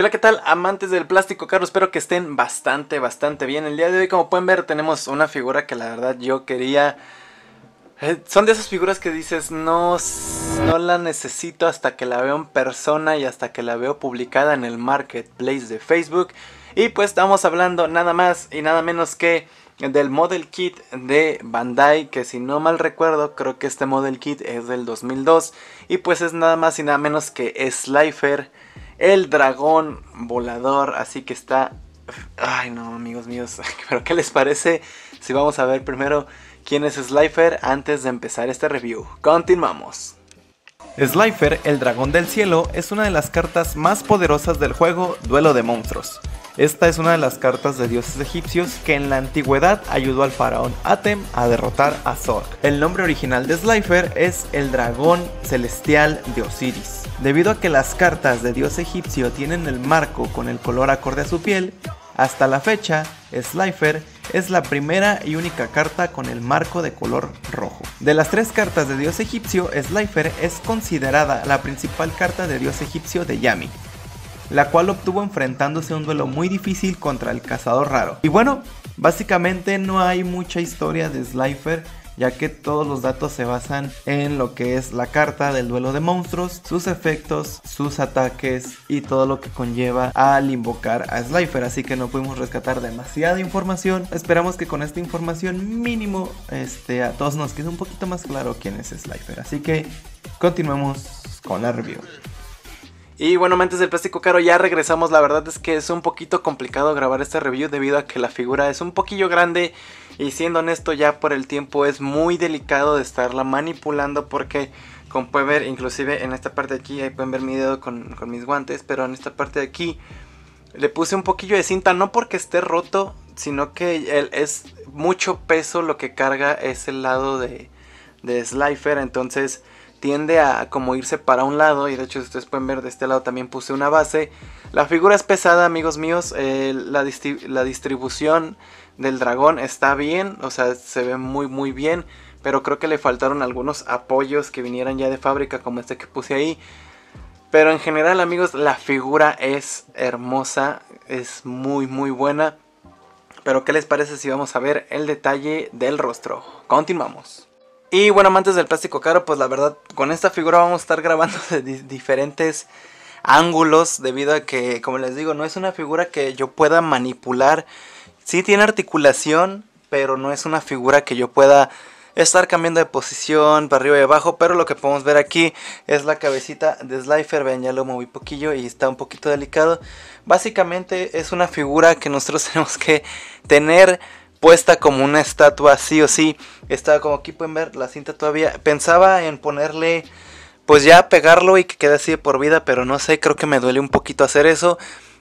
hola, ¿qué tal amantes del plástico Carlos. Espero que estén bastante, bastante bien. El día de hoy, como pueden ver, tenemos una figura que la verdad yo quería... Eh, son de esas figuras que dices, no, no la necesito hasta que la veo en persona y hasta que la veo publicada en el marketplace de Facebook. Y pues estamos hablando nada más y nada menos que del Model Kit de Bandai, que si no mal recuerdo, creo que este Model Kit es del 2002. Y pues es nada más y nada menos que Slifer el dragón volador. Así que está... Ay no, amigos míos. Pero ¿qué les parece si vamos a ver primero quién es Slifer antes de empezar este review? Continuamos. Slifer, el dragón del cielo, es una de las cartas más poderosas del juego Duelo de Monstruos. Esta es una de las cartas de dioses egipcios que en la antigüedad ayudó al faraón Atem a derrotar a Zork. El nombre original de Slifer es el dragón celestial de Osiris. Debido a que las cartas de dios egipcio tienen el marco con el color acorde a su piel, hasta la fecha, Slifer es la primera y única carta con el marco de color rojo. De las tres cartas de dios egipcio, Slifer es considerada la principal carta de dios egipcio de Yami, la cual obtuvo enfrentándose a un duelo muy difícil contra el cazador raro. Y bueno, básicamente no hay mucha historia de Slifer ya que todos los datos se basan en lo que es la carta del duelo de monstruos, sus efectos, sus ataques y todo lo que conlleva al invocar a Slifer, así que no pudimos rescatar demasiada información. Esperamos que con esta información mínimo este, a todos nos quede un poquito más claro quién es Slifer, así que continuemos con la review. Y bueno, antes del plástico caro, ya regresamos. La verdad es que es un poquito complicado grabar este review debido a que la figura es un poquillo grande. Y siendo honesto, ya por el tiempo es muy delicado de estarla manipulando porque... Como pueden ver, inclusive en esta parte de aquí, ahí pueden ver mi dedo con, mis guantes, pero en esta parte de aquí le puse un poquillo de cinta, no porque esté roto, sino que él es mucho peso lo que carga ese lado de, de Slifer, entonces tiende a como irse para un lado y de hecho ustedes pueden ver de este lado también puse una base. La figura es pesada amigos míos, eh, la, la distribución del dragón está bien, o sea se ve muy muy bien, pero creo que le faltaron algunos apoyos que vinieran ya de fábrica como este que puse ahí. Pero en general amigos la figura es hermosa, es muy muy buena. Pero ¿qué les parece si vamos a ver el detalle del rostro? Continuamos. Y bueno, amantes del plástico caro, pues la verdad, con esta figura vamos a estar grabando de diferentes ángulos debido a que, como les digo, no es una figura que yo pueda manipular. Sí tiene articulación, pero no es una figura que yo pueda estar cambiando de posición para arriba y abajo. Pero lo que podemos ver aquí es la cabecita de Slifer. vean ya lo moví poquillo y está un poquito delicado. Básicamente es una figura que nosotros tenemos que tener puesta como una estatua, sí o sí. Estaba como aquí pueden ver la cinta todavía. Pensaba en ponerle, pues ya pegarlo y que quede así de por vida, pero no sé, creo que me duele un poquito hacer eso.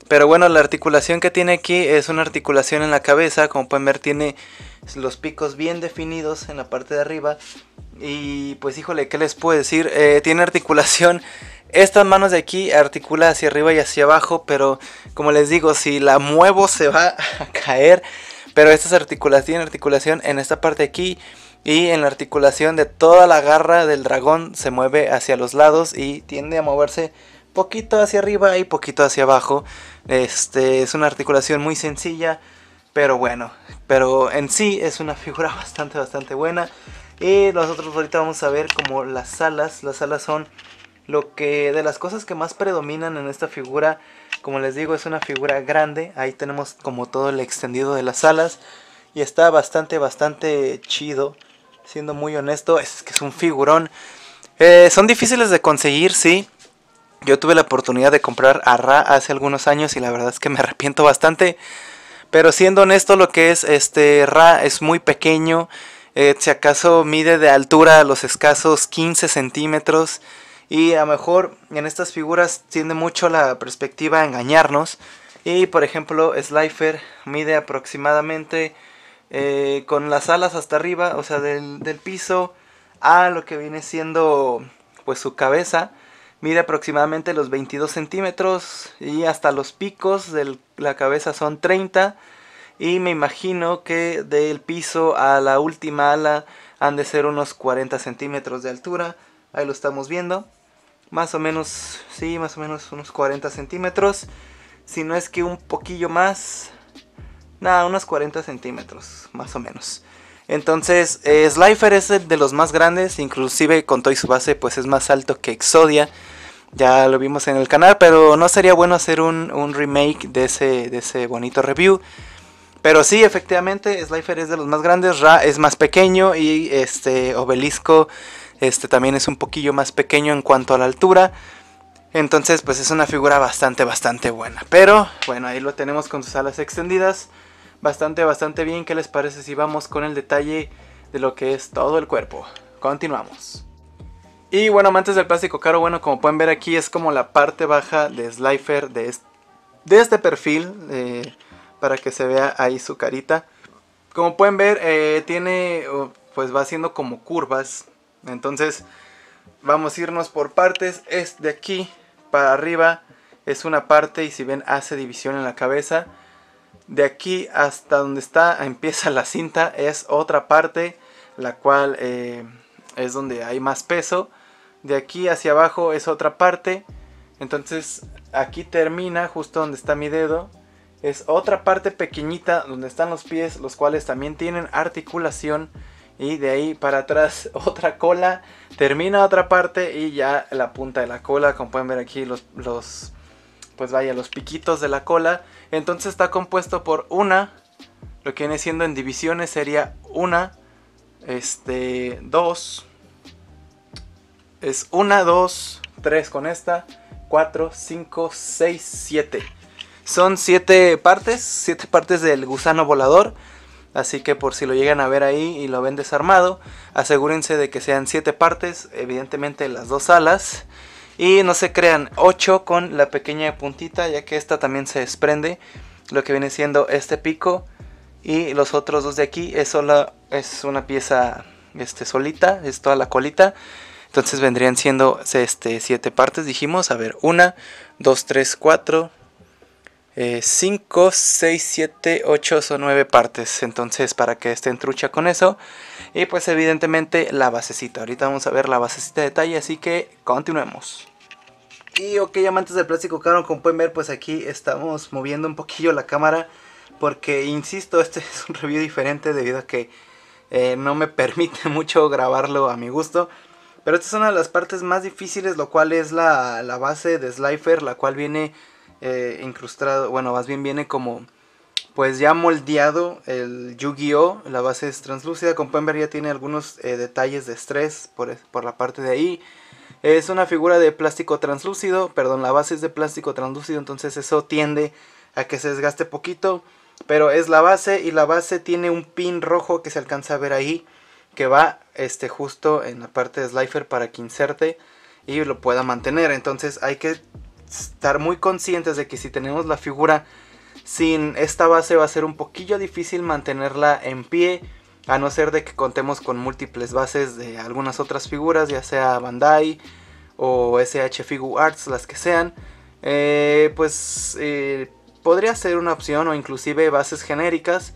Pero bueno, la articulación que tiene aquí es una articulación en la cabeza, como pueden ver tiene los picos bien definidos en la parte de arriba. Y pues híjole, ¿qué les puedo decir? Eh, tiene articulación estas manos de aquí articula hacia arriba y hacia abajo, pero como les digo, si la muevo se va a caer. Pero estas articulación, articulación en esta parte aquí y en la articulación de toda la garra del dragón se mueve hacia los lados y tiende a moverse poquito hacia arriba y poquito hacia abajo. Este es una articulación muy sencilla, pero bueno, pero en sí es una figura bastante bastante buena. Y nosotros ahorita vamos a ver como las alas, las alas son lo que de las cosas que más predominan en esta figura como les digo, es una figura grande. Ahí tenemos como todo el extendido de las alas. Y está bastante, bastante chido. Siendo muy honesto, es que es un figurón. Eh, son difíciles de conseguir, sí. Yo tuve la oportunidad de comprar a Ra hace algunos años y la verdad es que me arrepiento bastante. Pero siendo honesto, lo que es este Ra es muy pequeño. Eh, si acaso mide de altura a los escasos 15 centímetros. Y a lo mejor en estas figuras tiende mucho la perspectiva a engañarnos. Y por ejemplo, Slifer mide aproximadamente eh, con las alas hasta arriba, o sea, del, piso a lo que viene siendo pues su cabeza. Mide aproximadamente los 22 centímetros y hasta los picos de la cabeza son 30. Y me imagino que del piso a la última ala han de ser unos 40 centímetros de altura. Ahí lo estamos viendo más o menos, sí, más o menos unos 40 centímetros. Si no es que un poquillo más, nada, unos 40 centímetros, más o menos. Entonces, eh, Slifer es de los más grandes, inclusive con Toy su base, pues es más alto que Exodia. Ya lo vimos en el canal, pero no sería bueno hacer un, remake de ese, de ese bonito review. Pero sí, efectivamente, Slifer es de los más grandes, Ra es más pequeño y este Obelisco este también es un poquillo más pequeño en cuanto a la altura. Entonces, pues es una figura bastante, bastante buena. Pero, bueno, ahí lo tenemos con sus alas extendidas. Bastante, bastante bien. ¿Qué les parece si vamos con el detalle de lo que es todo el cuerpo? Continuamos. Y bueno, amantes del plástico caro, bueno, como pueden ver aquí es como la parte baja de Slifer de, este, perfil. Eh, para que se vea ahí su carita. Como pueden ver, eh, tiene, pues va haciendo como curvas entonces vamos a irnos por partes. Es de aquí para arriba es una parte y si ven hace división en la cabeza. De aquí hasta donde está empieza la cinta es otra parte la cual eh, es donde hay más peso. De aquí hacia abajo es otra parte. Entonces aquí termina justo donde está mi dedo. Es otra parte pequeñita donde están los pies, los cuales también tienen articulación y de ahí para atrás otra cola, termina otra parte y ya la punta de la cola, como pueden ver aquí los, pues vaya, los piquitos de la cola. Entonces está compuesto por una, lo que viene siendo en divisiones sería una, este, dos, es una, dos, tres con esta, cuatro, cinco, seis, siete. Son siete partes, siete partes del gusano volador. Así que por si lo llegan a ver ahí y lo ven desarmado, asegúrense de que sean 7 partes, evidentemente las dos alas. Y no se crean 8 con la pequeña puntita, ya que esta también se desprende, lo que viene siendo este pico. Y los otros dos de aquí es, es una pieza este, solita, es toda la colita. Entonces vendrían siendo este, siete partes, dijimos. A ver, 1, 2, 3, 4, 5, 6, 7, 8 o 9 partes. Entonces, para que estén trucha con eso. Y pues evidentemente la basecita. Ahorita vamos a ver la basecita de detalle, así que continuemos. Y ok, amantes del plástico caro, como pueden ver, pues aquí estamos moviendo un poquillo la cámara. Porque, insisto, este es un review diferente debido a que eh, no me permite mucho grabarlo a mi gusto. Pero esta es una de las partes más difíciles, lo cual es la, la base de Slifer, la cual viene eh, incrustado, bueno, más bien viene como pues ya moldeado el Yu-Gi-Oh, la base es translúcida, como pueden ver ya tiene algunos eh, detalles de estrés por, por, la parte de ahí. Es una figura de plástico translúcido, perdón, la base es de plástico translúcido, entonces eso tiende a que se desgaste poquito, pero es la base y la base tiene un pin rojo que se alcanza a ver ahí, que va este, justo en la parte de Slifer para que inserte y lo pueda mantener, entonces hay que estar muy conscientes de que si tenemos la figura sin esta base va a ser un poquillo difícil mantenerla en pie, a no ser de que contemos con múltiples bases de algunas otras figuras, ya sea Bandai o SH Figure Arts, las que sean, eh, pues eh, podría ser una opción o inclusive bases genéricas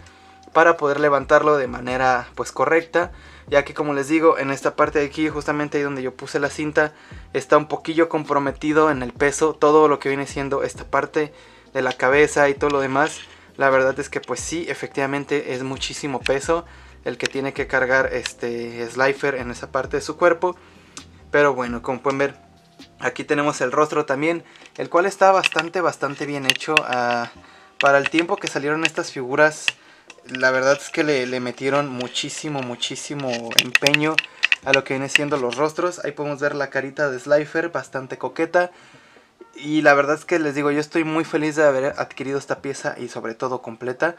para poder levantarlo de manera pues correcta ya que como les digo en esta parte de aquí justamente ahí donde yo puse la cinta está un poquillo comprometido en el peso todo lo que viene siendo esta parte de la cabeza y todo lo demás la verdad es que pues sí efectivamente es muchísimo peso el que tiene que cargar este Slifer en esa parte de su cuerpo pero bueno como pueden ver aquí tenemos el rostro también el cual está bastante bastante bien hecho ah, para el tiempo que salieron estas figuras la verdad es que le, metieron muchísimo, muchísimo empeño a lo que viene siendo los rostros. Ahí podemos ver la carita de Slifer, bastante coqueta. Y la verdad es que les digo, yo estoy muy feliz de haber adquirido esta pieza y sobre todo completa.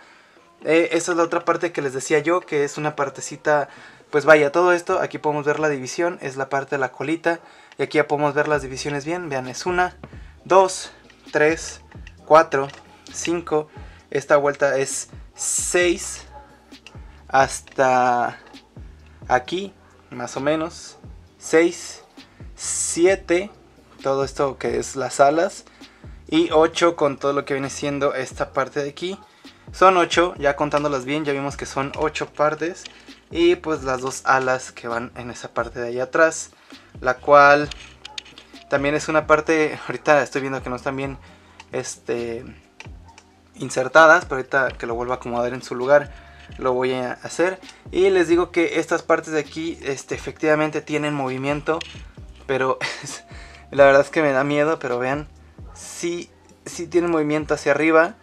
Eh, esa es la otra parte que les decía yo, que es una partecita, pues vaya, todo esto, aquí podemos ver la división, es la parte de la colita. Y aquí ya podemos ver las divisiones bien, vean, es una, dos, tres, cuatro, cinco. Esta vuelta es 6 hasta aquí, más o menos. 6, 7, todo esto que es las alas. Y 8 con todo lo que viene siendo esta parte de aquí. Son 8, ya contándolas bien, ya vimos que son 8 partes. Y pues las dos alas que van en esa parte de ahí atrás. La cual también es una parte, ahorita estoy viendo que no están bien, este, insertadas, pero ahorita que lo vuelva a acomodar en su lugar lo voy a hacer. Y les digo que estas partes de aquí este, efectivamente tienen movimiento, pero la verdad es que me da miedo, pero vean, si, si tienen movimiento hacia arriba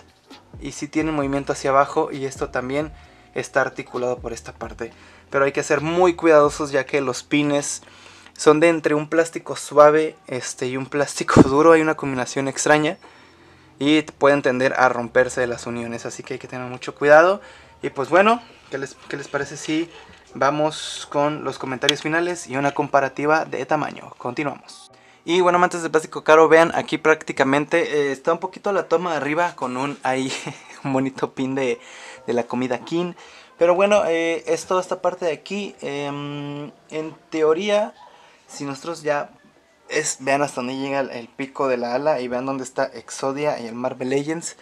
y si tienen movimiento hacia abajo y esto también está articulado por esta parte. Pero hay que ser muy cuidadosos ya que los pines son de entre un plástico suave este, y un plástico duro, hay una combinación extraña y pueden tender a romperse las uniones, así que hay que tener mucho cuidado. Y pues bueno, ¿qué les, les parece si vamos con los comentarios finales y una comparativa de tamaño? Continuamos. Y bueno, amantes de plástico caro, vean aquí prácticamente eh, está un poquito la toma de arriba con un ahí un bonito pin de, la comida King. Pero bueno, eh, es toda esta parte de aquí. Em, en teoría, si nosotros ya es, vean hasta dónde llega el, pico de la ala y vean dónde está Exodia y el Marvel Legends.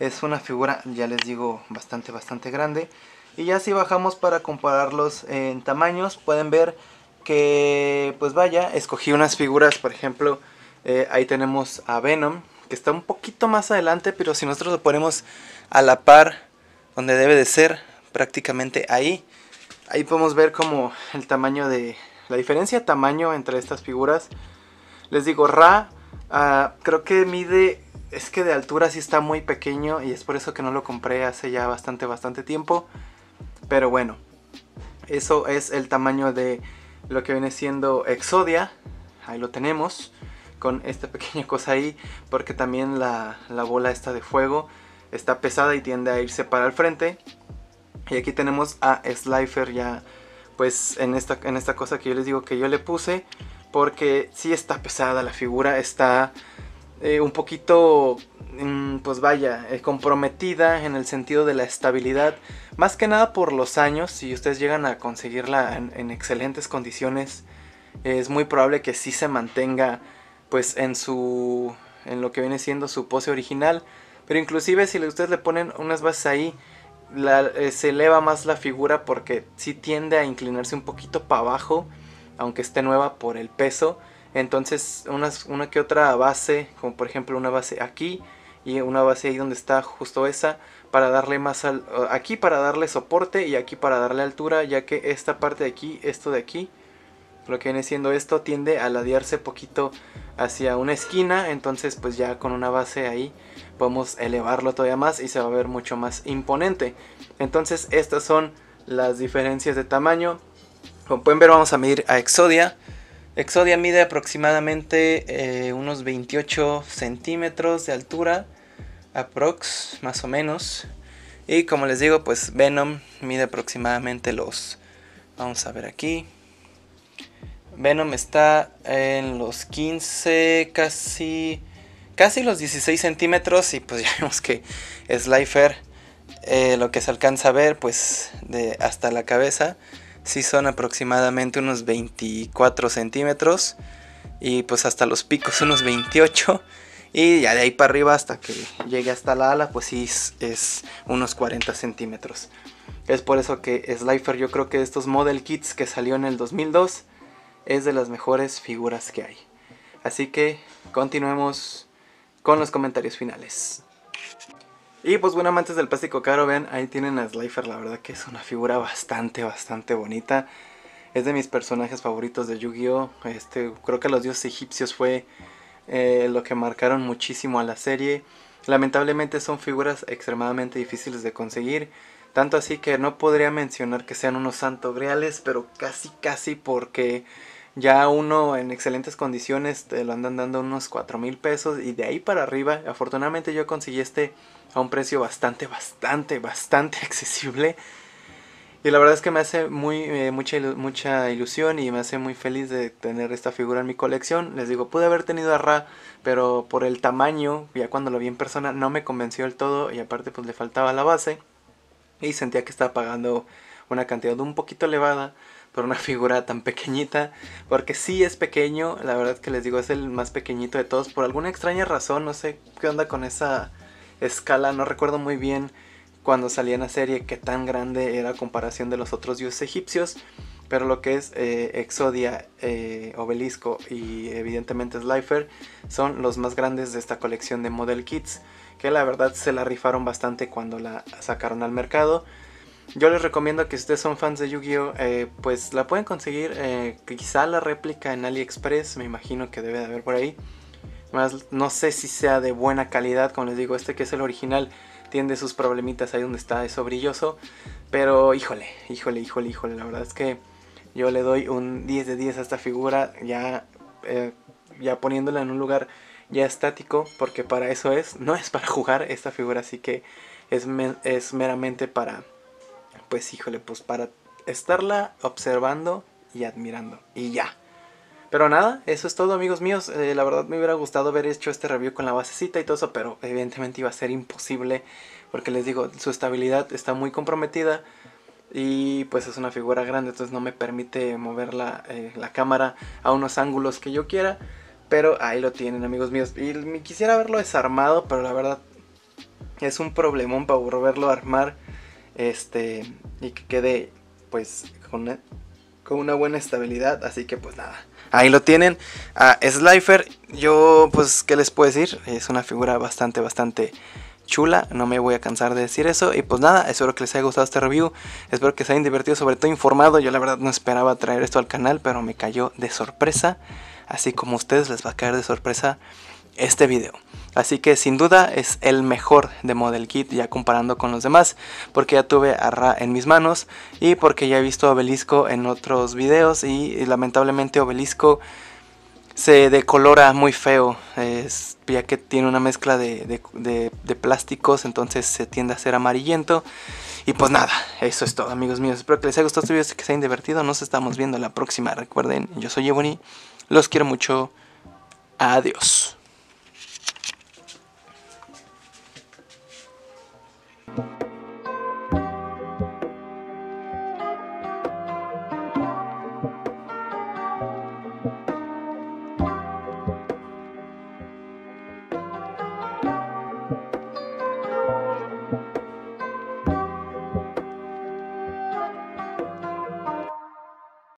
Es una figura, ya les digo, bastante, bastante grande. Y ya si bajamos para compararlos en tamaños, pueden ver que, pues vaya, escogí unas figuras, por ejemplo, eh, ahí tenemos a Venom, que está un poquito más adelante, pero si nosotros lo ponemos a la par donde debe de ser, prácticamente ahí, ahí podemos ver como el tamaño de, la diferencia de tamaño entre estas figuras les digo, Ra ah, creo que mide, es que de altura sí está muy pequeño y es por eso que no lo compré hace ya bastante, bastante tiempo. Pero bueno, eso es el tamaño de lo que viene siendo Exodia. Ahí lo tenemos con esta pequeña cosa ahí porque también la, bola está de fuego está pesada y tiende a irse para el frente. Y aquí tenemos a Slifer ya pues en esta, en esta cosa que yo les digo que yo le puse porque sí está pesada la figura, está eh, un poquito, mm, pues vaya, eh, comprometida en el sentido de la estabilidad, más que nada por los años, si ustedes llegan a conseguirla en, excelentes condiciones, es muy probable que sí se mantenga pues en su en lo que viene siendo su pose original, pero inclusive si ustedes le ponen unas bases ahí eh, se eleva más la figura porque sí tiende a inclinarse un poquito para abajo aunque esté nueva por el peso. Entonces una que otra base, como por ejemplo una base aquí y una base ahí donde está justo esa, para darle más eh, aquí para darle soporte y aquí para darle altura, ya que esta parte de aquí, esto de aquí, lo que viene siendo esto tiende a ladearse poquito hacia una esquina, entonces pues ya con una base ahí podemos elevarlo todavía más y se va a ver mucho más imponente. Entonces estas son las diferencias de tamaño como pueden ver vamos a medir a Exodia. Exodia mide aproximadamente eh, unos 28 centímetros de altura, aprox, más o menos. Y como les digo, pues Venom mide aproximadamente los... Vamos a ver aquí. Venom está en los 15, casi, casi los 16 centímetros. Y pues ya vemos que Slifer, eh, lo que se alcanza a ver, pues de hasta la cabeza, si son aproximadamente unos 24 centímetros y pues hasta los picos unos 28 y ya de ahí para arriba hasta que llegue hasta la ala pues sí es, unos 40 centímetros. Es por eso que Slifer yo creo que estos model kits que salió en el 2002 es de las mejores figuras que hay. Así que continuemos con los comentarios finales. Y pues bueno, amantes del plástico caro, vean, ahí tienen a Slifer, la verdad que es una figura bastante, bastante bonita. Es de mis personajes favoritos de Yu-Gi-Oh! Este, creo que los dioses egipcios fue eh, lo que marcaron muchísimo a la serie. Lamentablemente son figuras extremadamente difíciles de conseguir. Tanto así que no podría mencionar que sean unos santos griales, pero casi casi porque ya uno en excelentes condiciones te lo andan dando unos 4 mil pesos y de ahí para arriba, afortunadamente yo conseguí este a un precio bastante, bastante, bastante accesible. Y la verdad es que me hace muy, eh, mucha, mucha ilusión y me hace muy feliz de tener esta figura en mi colección. Les digo, pude haber tenido a Ra, pero por el tamaño, ya cuando lo vi en persona, no me convenció del todo y aparte pues le faltaba la base. Y sentía que estaba pagando una cantidad un poquito elevada por una figura tan pequeñita, porque sí es pequeño, la verdad que les digo es el más pequeñito de todos, por alguna extraña razón, no sé qué onda con esa escala, no recuerdo muy bien cuando salía en la serie qué tan grande era a comparación de los otros dioses egipcios, pero lo que es eh, Exodia, eh, Obelisco y evidentemente Slifer son los más grandes de esta colección de Model Kits, que la verdad se la rifaron bastante cuando la sacaron al mercado. Yo les recomiendo que si ustedes son fans de Yu-Gi-Oh, eh, pues la pueden conseguir, eh, quizá la réplica en AliExpress, me imagino que debe de haber por ahí. Más, no sé si sea de buena calidad, como les digo, este que es el original tiene sus problemitas ahí donde está eso brilloso, pero híjole, híjole, híjole, híjole, la verdad es que yo le doy un 10 de 10 a esta figura, ya, eh, ya poniéndola en un lugar ya estático, porque para eso es, no es para jugar esta figura, así que es, es meramente para pues híjole, pues para estarla observando y admirando. Y ya. Pero nada, eso es todo amigos míos. Eh, la verdad me hubiera gustado haber hecho este review con la basecita y todo eso, pero evidentemente iba a ser imposible. Porque les digo, su estabilidad está muy comprometida. Y pues es una figura grande, entonces no me permite mover la, eh, cámara a unos ángulos que yo quiera. Pero ahí lo tienen amigos míos. Y me quisiera verlo desarmado, pero la verdad es un problemón para volverlo armar este, y que quede pues con una, e, con una buena estabilidad, así que pues nada. Ahí lo tienen. A Slifer, yo pues, ¿qué les puedo decir? Es una figura bastante, bastante chula, no me voy a cansar de decir eso. Y pues nada, espero que les haya gustado este review, espero que se hayan divertido, sobre todo informado. Yo la verdad no esperaba traer esto al canal, pero me cayó de sorpresa. Así como a ustedes les va a caer de sorpresa este video. Así que sin duda es el mejor de Model Kit ya comparando con los demás, porque ya tuve arra en mis manos y porque ya he visto Obelisco en otros videos y eh, lamentablemente Obelisco se decolora muy feo, es, ya que tiene una mezcla de, plásticos, entonces se tiende a ser amarillento. Y pues nada, eso es todo amigos míos, espero que les haya gustado este video, que se hayan divertido, nos estamos viendo la próxima, recuerden, yo soy Ebony, los quiero mucho, adiós.